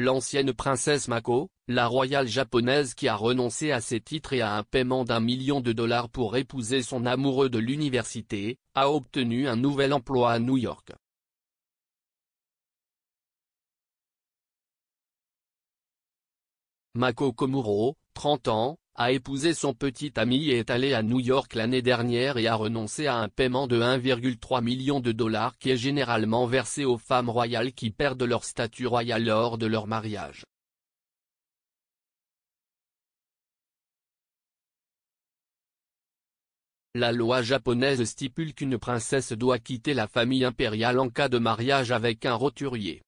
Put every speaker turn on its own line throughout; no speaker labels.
l'ancienne princesse Mako, la royale japonaise qui a renoncé à ses titres et à un paiement d'un million de dollars pour épouser son amoureux de l'université, a obtenu un nouvel emploi à New York. Mako Komuro, 30 ans, a épousé son petit ami et est allé à New York l'année dernière et a renoncé à un paiement de 1,3 million de dollars qui est généralement versé aux femmes royales qui perdent leur statut royal lors de leur mariage. La loi japonaise stipule qu'une princesse doit quitter la famille impériale en cas de mariage avec un roturier.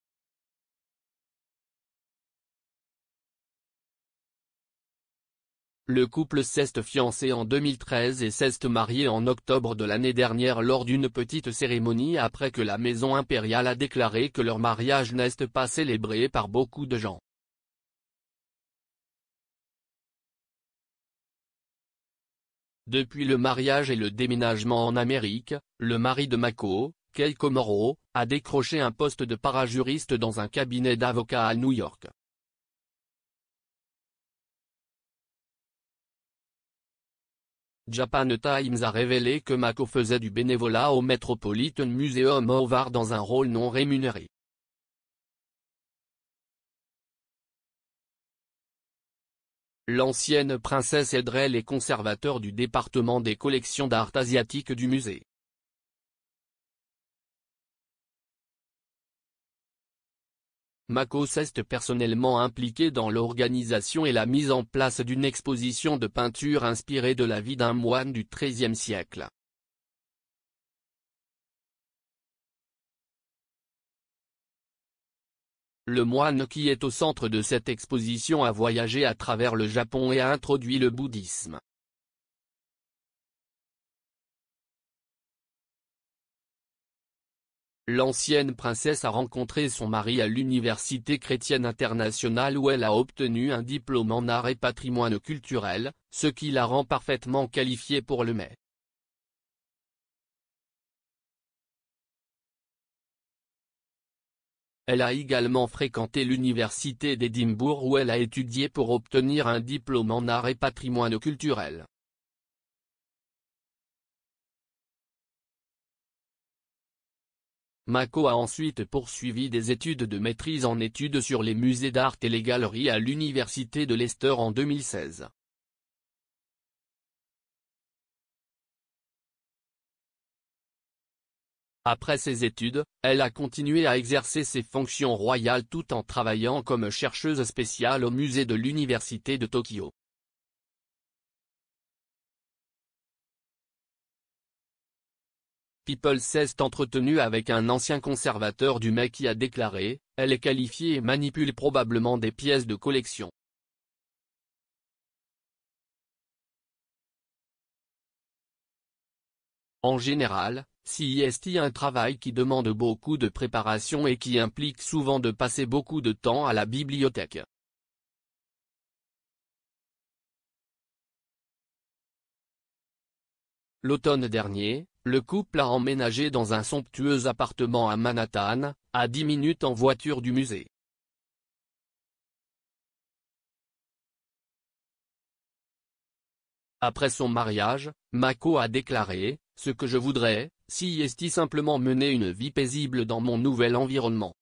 Le couple s'est fiancé en 2013 et s'est marié en octobre de l'année dernière lors d'une petite cérémonie après que la maison impériale a déclaré que leur mariage n'est pas célébré par beaucoup de gens. Depuis le mariage et le déménagement en Amérique, le mari de Mako, Keiko Komoro, a décroché un poste de parajuriste dans un cabinet d'avocats à New York. Japan Times a révélé que Mako faisait du bénévolat au Metropolitan Museum of Art dans un rôle non rémunéré. L'ancienne princesse aiderait les conservateurs du département des collections d'art asiatique du musée. Mako est personnellement impliqué dans l'organisation et la mise en place d'une exposition de peinture inspirée de la vie d'un moine du XIIIe siècle. Le moine qui est au centre de cette exposition a voyagé à travers le Japon et a introduit le bouddhisme. L'ancienne princesse a rencontré son mari à l'Université chrétienne internationale où elle a obtenu un diplôme en art et patrimoine culturel, ce qui la rend parfaitement qualifiée pour le mai. Elle a également fréquenté l'Université d'Édimbourg où elle a étudié pour obtenir un diplôme en art et patrimoine culturel. Mako a ensuite poursuivi des études de maîtrise en études sur les musées d'art et les galeries à l'université de Leicester en 2016. Après ses études, elle a continué à exercer ses fonctions royales tout en travaillant comme chercheuse spéciale au musée de l'université de Tokyo. People s'est entretenu avec un ancien conservateur du mec qui a déclaré, elle est qualifiée et manipule probablement des pièces de collection. En général, si est un travail qui demande beaucoup de préparation et qui implique souvent de passer beaucoup de temps à la bibliothèque. L'automne dernier, le couple a emménagé dans un somptueux appartement à Manhattan, à 10 minutes en voiture du musée. Après son mariage, Mako a déclaré, ce que je voudrais, si est simplement mener une vie paisible dans mon nouvel environnement.